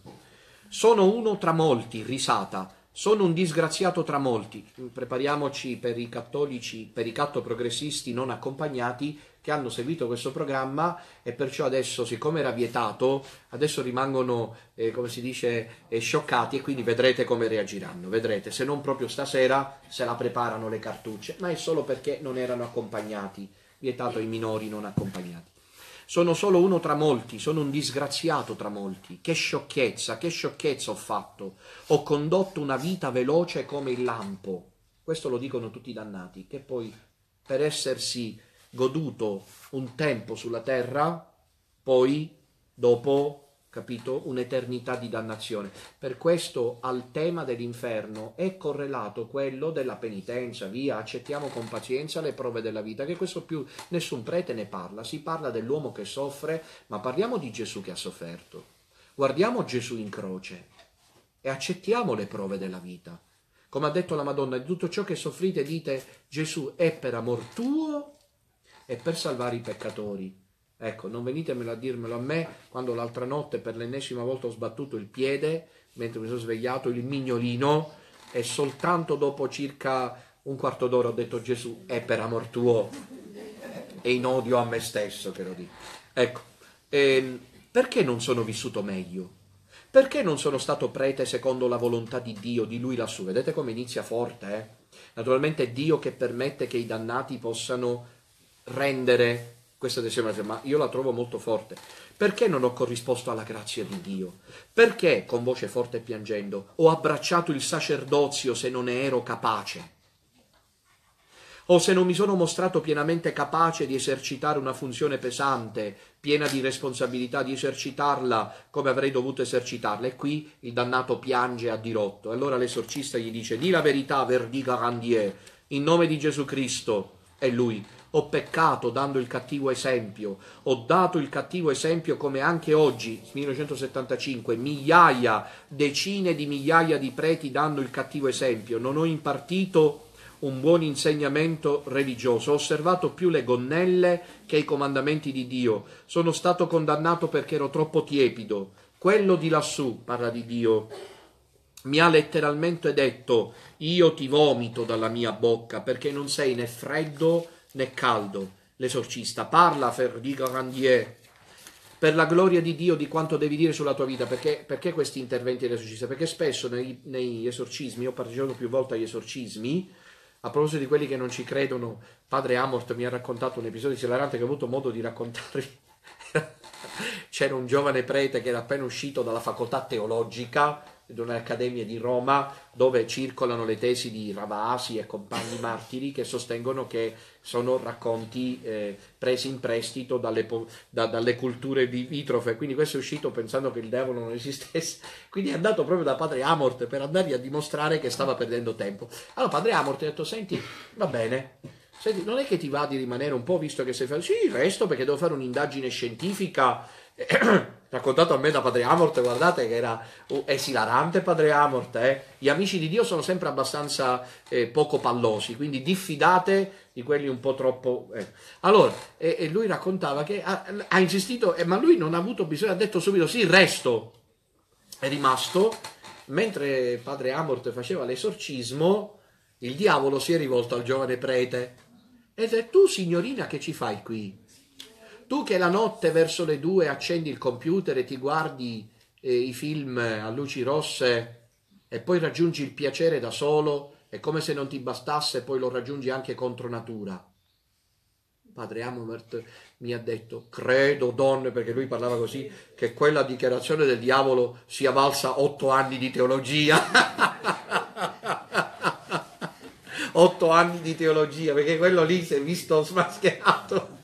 Sono uno tra molti, risata sono un disgraziato tra molti. Prepariamoci per i cattolici, per i catto progressisti non accompagnati che hanno seguito questo programma e perciò adesso, siccome era vietato, adesso rimangono, eh, come si dice, eh, scioccati e quindi vedrete come reagiranno. Vedrete, se non proprio stasera se la preparano le cartucce, ma è solo perché non erano accompagnati. Vietato ai minori non accompagnati. Sono solo uno tra molti, sono un disgraziato tra molti. Che sciocchezza, che sciocchezza ho fatto. Ho condotto una vita veloce come il lampo. Questo lo dicono tutti i dannati, che poi per essersi goduto un tempo sulla terra, poi dopo capito? Un'eternità di dannazione. Per questo al tema dell'inferno è correlato quello della penitenza, via, accettiamo con pazienza le prove della vita, che questo più nessun prete ne parla, si parla dell'uomo che soffre, ma parliamo di Gesù che ha sofferto. Guardiamo Gesù in croce e accettiamo le prove della vita. Come ha detto la Madonna, di tutto ciò che soffrite dite Gesù è per amor tuo e per salvare i peccatori Ecco, non venitemelo a dirmelo a me quando l'altra notte per l'ennesima volta ho sbattuto il piede mentre mi sono svegliato, il mignolino, e soltanto dopo circa un quarto d'ora ho detto Gesù è per amor tuo e in odio a me stesso che lo dico. Ecco, ehm, perché non sono vissuto meglio? Perché non sono stato prete secondo la volontà di Dio, di Lui lassù? Vedete come inizia forte, eh? Naturalmente è Dio che permette che i dannati possano rendere questa decima, ma io la trovo molto forte. Perché non ho corrisposto alla grazia di Dio? Perché, con voce forte e piangendo, ho abbracciato il sacerdozio se non ne ero capace? O se non mi sono mostrato pienamente capace di esercitare una funzione pesante, piena di responsabilità, di esercitarla come avrei dovuto esercitarla? E qui il dannato piange a dirotto. Allora l'esorcista gli dice, di la verità, verdiga Randier, in nome di Gesù Cristo. E lui ho peccato dando il cattivo esempio, ho dato il cattivo esempio come anche oggi, 1975, migliaia, decine di migliaia di preti dando il cattivo esempio, non ho impartito un buon insegnamento religioso, ho osservato più le gonnelle che i comandamenti di Dio, sono stato condannato perché ero troppo tiepido, quello di lassù, parla di Dio, mi ha letteralmente detto io ti vomito dalla mia bocca perché non sei né freddo né caldo. L'esorcista parla, Ferdi Grandier, per la gloria di Dio di quanto devi dire sulla tua vita. Perché, perché questi interventi dell'esorcista? Perché spesso nei, negli esorcismi, ho partecipato più volte agli esorcismi, a proposito di quelli che non ci credono, padre Amort mi ha raccontato un episodio esilarante che ho avuto modo di raccontarvi. C'era un giovane prete che era appena uscito dalla facoltà teologica di un'accademia di Roma dove circolano le tesi di Ravasi e compagni martiri che sostengono che sono racconti eh, presi in prestito dalle, da, dalle culture vitrofe. Quindi questo è uscito pensando che il diavolo non esistesse. Quindi è andato proprio da padre Amort per andargli a dimostrare che stava perdendo tempo. Allora padre Amort ha detto, senti, va bene. Senti, non è che ti va di rimanere un po' visto che sei fatto? Sì, resto perché devo fare un'indagine scientifica eh, raccontato a me da Padre Amort, guardate che era esilarante Padre Amort, eh? gli amici di Dio sono sempre abbastanza eh, poco pallosi, quindi diffidate di quelli un po' troppo... Eh. Allora, e, lui raccontava che ha, ha insistito, eh, ma lui non ha avuto bisogno, ha detto subito sì, resto, è rimasto, mentre Padre Amort faceva l'esorcismo, il diavolo si è rivolto al giovane prete ed è tu signorina che ci fai qui? Tu che la notte verso le due accendi il computer e ti guardi eh, i film a luci rosse e poi raggiungi il piacere da solo, è come se non ti bastasse, poi lo raggiungi anche contro natura. Padre Amomert mi ha detto, credo donne, perché lui parlava così, che quella dichiarazione del diavolo sia valsa otto anni di teologia. otto anni di teologia, perché quello lì si è visto smascherato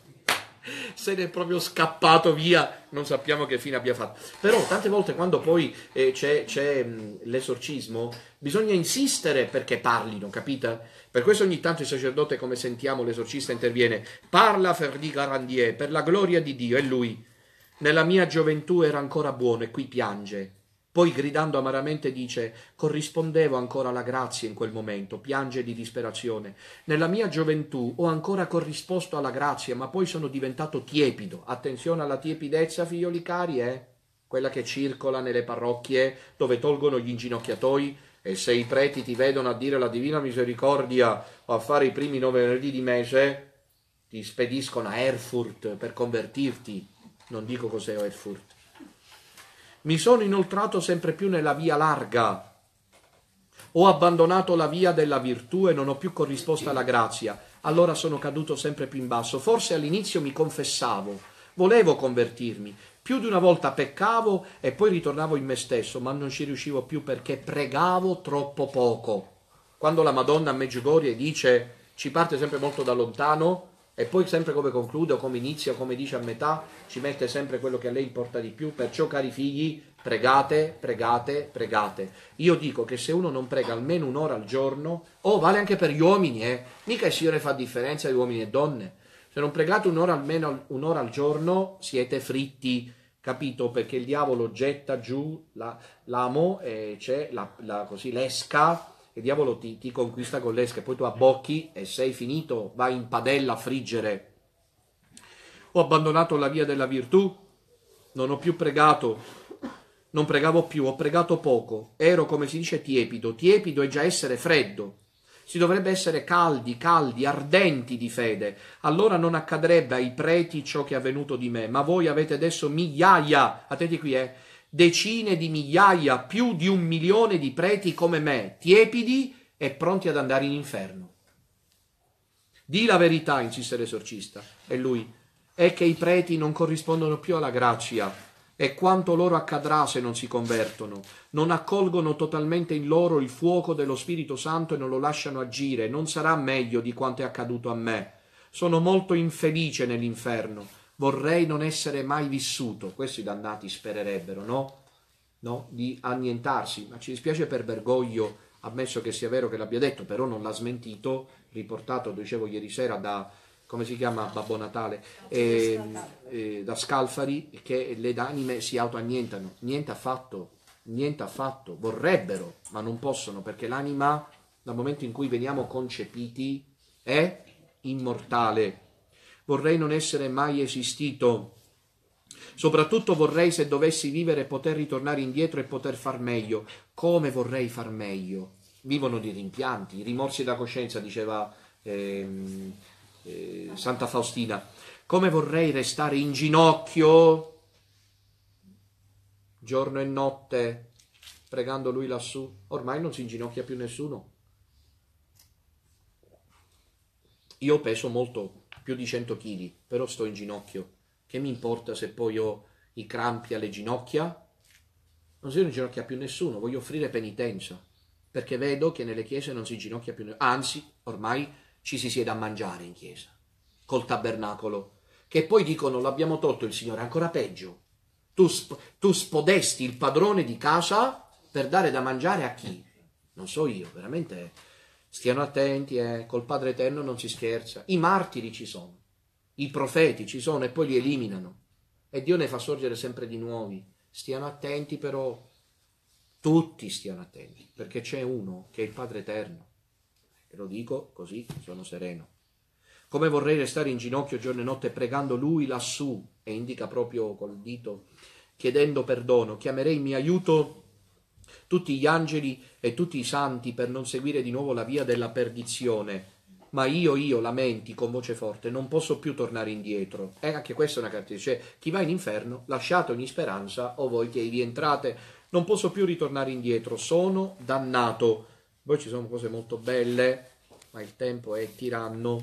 se ne è proprio scappato via, non sappiamo che fine abbia fatto. Però tante volte quando poi eh, c'è, c'è mh, mm, l'esorcismo, bisogna insistere perché parlino, capita? Per questo ogni tanto il sacerdote, come sentiamo, l'esorcista interviene, parla Ferdi Garandier, per la gloria di Dio, è lui. Nella mia gioventù era ancora buono e qui piange. Poi gridando amaramente dice Corrispondevo ancora alla grazia in quel momento, piange di disperazione. Nella mia gioventù ho ancora corrisposto alla grazia, ma poi sono diventato tiepido. Attenzione alla tiepidezza, figlioli cari, eh? Quella che circola nelle parrocchie dove tolgono gli inginocchiatoi e se i preti ti vedono a dire la divina misericordia o a fare i primi nove venerdì di mese, ti spediscono a Erfurt per convertirti. Non dico cos'è Erfurt. Mi sono inoltrato sempre più nella via larga. Ho abbandonato la via della virtù e non ho più corrisposto alla grazia. Allora sono caduto sempre più in basso. Forse all'inizio mi confessavo, volevo convertirmi. Più di una volta peccavo e poi ritornavo in me stesso, ma non ci riuscivo più perché pregavo troppo poco. Quando la Madonna a Meggiugorie dice ci parte sempre molto da lontano, e poi sempre come concludo, come inizio, come dice a metà, ci mette sempre quello che a lei importa di più. Perciò, cari figli, pregate, pregate, pregate. Io dico che se uno non prega almeno un'ora al giorno, oh, vale anche per gli uomini, eh. Mica il Signore fa differenza di uomini e donne. Se non pregate un'ora almeno un'ora al giorno, siete fritti capito? Perché il diavolo getta giù la, l'amo e eh, c'è la, la, così l'esca che diavolo ti, ti conquista con l'esca, poi tu abbocchi e sei finito, vai in padella a friggere. Ho abbandonato la via della virtù, non ho più pregato, non pregavo più, ho pregato poco, ero come si dice tiepido, tiepido è già essere freddo. Si dovrebbe essere caldi, caldi, ardenti di fede, allora non accadrebbe ai preti ciò che è avvenuto di me, ma voi avete adesso migliaia, attenti qui, eh, decine di migliaia, più di un milione di preti come me, tiepidi e pronti ad andare in inferno. Di la verità, insiste l'esorcista, e lui, è che i preti non corrispondono più alla grazia e quanto loro accadrà se non si convertono, non accolgono totalmente in loro il fuoco dello Spirito Santo e non lo lasciano agire, non sarà meglio di quanto è accaduto a me. Sono molto infelice nell'inferno vorrei non essere mai vissuto. Questi dannati spererebbero, no? No? Di annientarsi. Ma ci dispiace per Bergoglio, ammesso che sia vero che l'abbia detto, però non l'ha smentito, riportato, dicevo ieri sera, da, come si chiama Babbo Natale, eh, eh, da Scalfari, che le anime si autoannientano. Niente affatto, niente affatto. Vorrebbero, ma non possono, perché l'anima, dal momento in cui veniamo concepiti, è immortale vorrei non essere mai esistito. Soprattutto vorrei, se dovessi vivere, poter ritornare indietro e poter far meglio. Come vorrei far meglio? Vivono di rimpianti, rimorsi da coscienza, diceva ehm, eh, Santa Faustina. Come vorrei restare in ginocchio giorno e notte, pregando lui lassù. Ormai non si inginocchia più nessuno. Io peso molto più di 100 kg, però sto in ginocchio. Che mi importa se poi ho i crampi alle ginocchia? Non si ginocchia più nessuno, voglio offrire penitenza, perché vedo che nelle chiese non si ginocchia più nessuno, anzi, ormai ci si siede a mangiare in chiesa, col tabernacolo, che poi dicono l'abbiamo tolto il Signore, ancora peggio. Tu, sp- tu spodesti il padrone di casa per dare da mangiare a chi? Non so io, veramente Stiano attenti, eh, col Padre Eterno non si scherza. I martiri ci sono, i profeti ci sono e poi li eliminano. E Dio ne fa sorgere sempre di nuovi. Stiano attenti però, tutti stiano attenti, perché c'è uno che è il Padre Eterno. E lo dico così, sono sereno. Come vorrei restare in ginocchio giorno e notte pregando Lui lassù, e indica proprio col dito, chiedendo perdono, chiamerei mi aiuto tutti gli angeli e tutti i santi per non seguire di nuovo la via della perdizione. Ma io, io, lamenti con voce forte, non posso più tornare indietro. E eh, anche questa è una caratteristica. Cioè, chi va in inferno, lasciate ogni speranza, o voi che vi entrate, non posso più ritornare indietro, sono dannato. Poi ci sono cose molto belle, ma il tempo è tiranno.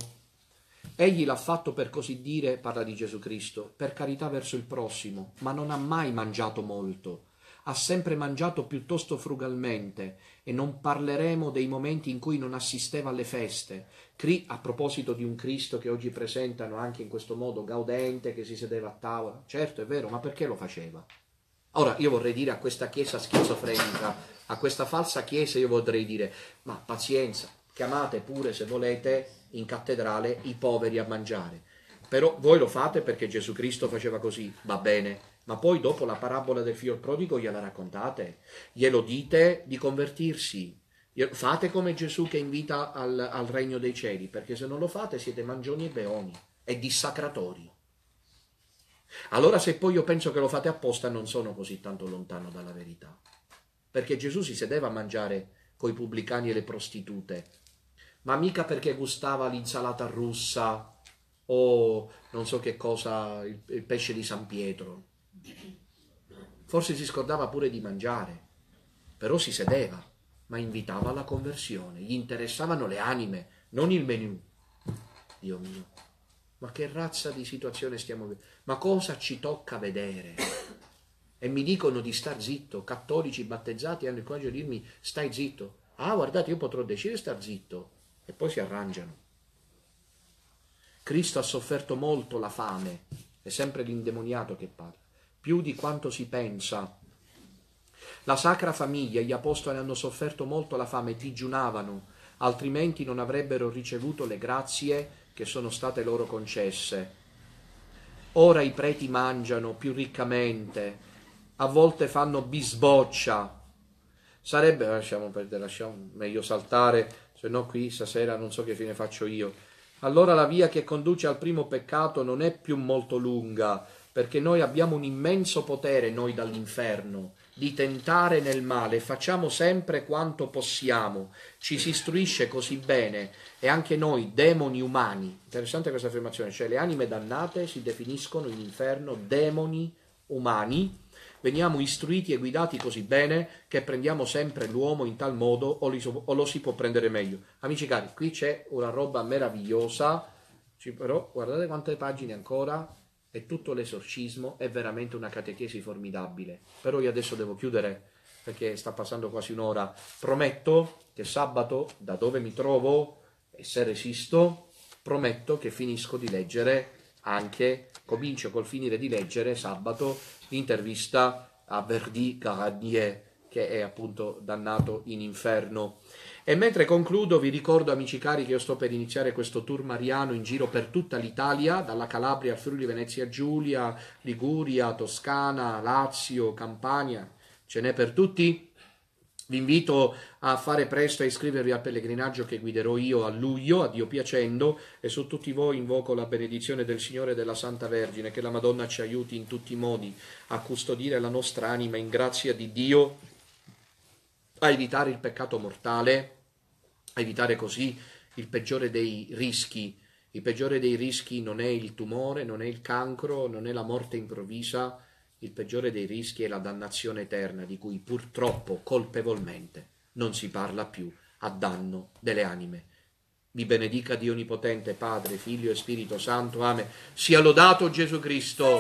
Egli l'ha fatto per così dire, parla di Gesù Cristo, per carità verso il prossimo, ma non ha mai mangiato molto ha sempre mangiato piuttosto frugalmente e non parleremo dei momenti in cui non assisteva alle feste. Cri, a proposito di un Cristo che oggi presentano anche in questo modo gaudente, che si sedeva a tavola, certo è vero, ma perché lo faceva? Ora io vorrei dire a questa chiesa schizofrenica, a questa falsa chiesa, io vorrei dire, ma pazienza, chiamate pure se volete in cattedrale i poveri a mangiare. Però voi lo fate perché Gesù Cristo faceva così, va bene, ma poi dopo la parabola del figlio prodigo gliela raccontate, glielo dite di convertirsi, fate come Gesù che invita al, al regno dei cieli, perché se non lo fate siete mangioni e beoni e dissacratori. Allora se poi io penso che lo fate apposta non sono così tanto lontano dalla verità, perché Gesù si sedeva a mangiare coi pubblicani e le prostitute, ma mica perché gustava l'insalata russa o non so che cosa, il, il pesce di San Pietro. Forse si scordava pure di mangiare, però si sedeva, ma invitava alla conversione. Gli interessavano le anime, non il menù. Dio mio, ma che razza di situazione stiamo vivendo? Ma cosa ci tocca vedere? E mi dicono di star zitto, cattolici battezzati hanno il coraggio di dirmi stai zitto. Ah, guardate, io potrò decidere di star zitto. E poi si arrangiano. Cristo ha sofferto molto la fame, è sempre l'indemoniato che parla più di quanto si pensa. La Sacra Famiglia e gli Apostoli hanno sofferto molto la fame e digiunavano, altrimenti non avrebbero ricevuto le grazie che sono state loro concesse. Ora i preti mangiano più riccamente, a volte fanno bisboccia. Sarebbe, eh, lasciamo perdere, lasciamo meglio saltare, se no qui stasera non so che fine faccio io. Allora la via che conduce al primo peccato non è più molto lunga, perché noi abbiamo un immenso potere, noi dall'inferno, di tentare nel male, facciamo sempre quanto possiamo, ci si istruisce così bene e anche noi, demoni umani, interessante questa affermazione, cioè le anime dannate si definiscono in inferno demoni umani, veniamo istruiti e guidati così bene che prendiamo sempre l'uomo in tal modo o, so, o lo si può prendere meglio. Amici cari, qui c'è una roba meravigliosa, però guardate quante pagine ancora, e tutto l'esorcismo è veramente una catechesi formidabile. Però io adesso devo chiudere perché sta passando quasi un'ora. Prometto che sabato, da dove mi trovo e se resisto, prometto che finisco di leggere anche, comincio col finire di leggere sabato l'intervista a Verdi Caradier che è appunto dannato in inferno. E mentre concludo vi ricordo amici cari che io sto per iniziare questo tour mariano in giro per tutta l'Italia, dalla Calabria al Friuli Venezia Giulia, Liguria, Toscana, Lazio, Campania, ce n'è per tutti? Vi invito a fare presto a iscrivervi al pellegrinaggio che guiderò io a luglio, a Dio piacendo, e su tutti voi invoco la benedizione del Signore e della Santa Vergine, che la Madonna ci aiuti in tutti i modi a custodire la nostra anima in grazia di Dio a evitare il peccato mortale, a evitare così il peggiore dei rischi. Il peggiore dei rischi non è il tumore, non è il cancro, non è la morte improvvisa, il peggiore dei rischi è la dannazione eterna di cui purtroppo colpevolmente non si parla più a danno delle anime. Vi benedica Dio Onnipotente, Padre, Figlio e Spirito Santo. Amen. Sia lodato Gesù Cristo.